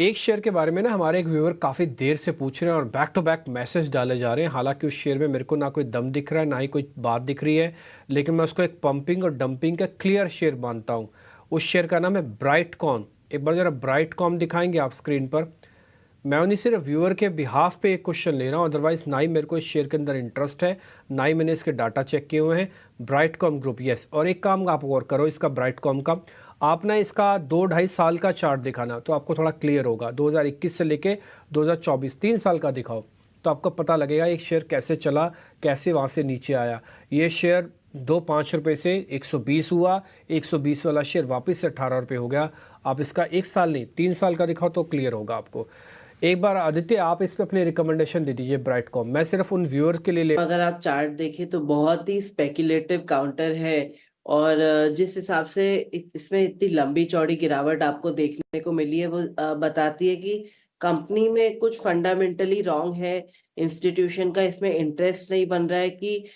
एक शेयर के बारे में ना हमारे एक व्यूअर काफ़ी देर से पूछ रहे हैं और बैक टू बैक मैसेज डाले जा रहे हैं हालांकि उस शेयर में मेरे को ना कोई दम दिख रहा है ना ही कोई बात दिख रही है लेकिन मैं उसको एक पंपिंग और डंपिंग का क्लियर शेयर मानता हूँ उस शेयर का नाम है ब्राइट कॉन एक बार ज़रा ब्राइट कॉम दिखाएंगे आप स्क्रीन पर मैं उन्हें सिर्फ व्यूअर के बिहाफ पे एक क्वेश्चन ले रहा हूँ अदरवाइज़ ना ही मेरे को इस शेयर के अंदर इंटरेस्ट है ना ही मैंने इसके डाटा चेक किए हुए हैं ब्राइट कॉम ग्रुप येस और एक काम आप और करो इसका ब्राइट कॉम का आपने इसका दो ढाई साल का चार्ट दिखाना तो आपको थोड़ा क्लियर होगा दो से लेके दो तीन साल का दिखाओ तो आपको पता लगेगा एक शेयर कैसे चला कैसे वहाँ से नीचे आया ये शेयर दो पाँच रुपये से 120 हुआ 120 वाला शेयर वापस से अट्ठारह रुपये हो गया आप इसका एक साल नहीं तीन साल का दिखाओ तो क्लियर होगा आपको एक बार आदित्य आप इस पे अपने रिकमेंडेशन दे दीजिए ब्राइट कॉम मैं सिर्फ उन व्यूअर्स के लिए ले अगर आप चार्ट देखें तो बहुत ही स्पेकुलेटिव काउंटर है और जिस हिसाब से इसमें इतनी लंबी चौड़ी गिरावट आपको देखने को मिली है वो बताती है कि कंपनी में कुछ फंडामेंटली रॉन्ग है इंस्टीट्यूशन का इसमें इंटरेस्ट नहीं बन रहा है कि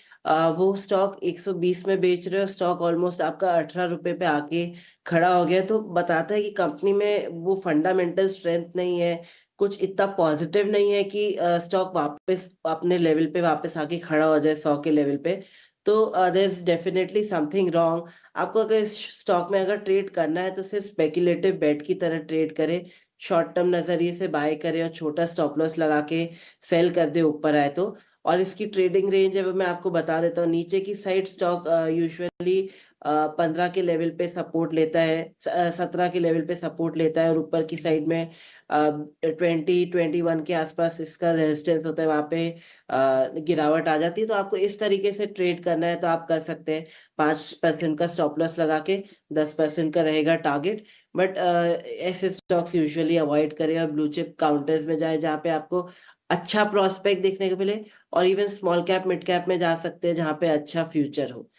वो स्टॉक 120 में बेच रहे हो स्टॉक ऑलमोस्ट आपका अठारह रुपए पे आके खड़ा हो गया तो बताता है कि कंपनी में वो फंडामेंटल स्ट्रेंथ नहीं है कुछ इतना पॉजिटिव नहीं है कि स्टॉक वापस अपने लेवल पे वापस आके खड़ा हो जाए सौ के लेवल पे तो there is definitely something wrong आपको अगर इस स्टॉक में अगर ट्रेड करना है तो सिर्फ स्पेकुलेटिव बेट की तरह ट्रेड करें शॉर्ट टर्म नजरिए से बाय करें और छोटा स्टॉप लॉस लगा के सेल कर दे ऊपर आए तो और इसकी ट्रेडिंग रेंज है वो मैं आपको बता देता हूँ नीचे की साइड स्टॉक यूजुअली नॉर्मली पंद्रह के लेवल पे सपोर्ट लेता है सत्रह के लेवल पे सपोर्ट लेता है और ऊपर की साइड में ट्वेंटी ट्वेंटी वन के आसपास इसका रेजिस्टेंस होता है वहाँ पे गिरावट आ जाती है तो आपको इस तरीके से ट्रेड करना है तो आप कर सकते हैं पाँच परसेंट का स्टॉप लॉस लगा के दस परसेंट का रहेगा टारगेट बट ऐसे स्टॉक्स यूजुअली अवॉइड करें और ब्लू चिप काउंटर्स में जाए जहाँ पे आपको अच्छा प्रॉस्पेक्ट देखने को मिले और even small cap mid cap में जा सकते हैं जहाँ पे अच्छा फ्यूचर हो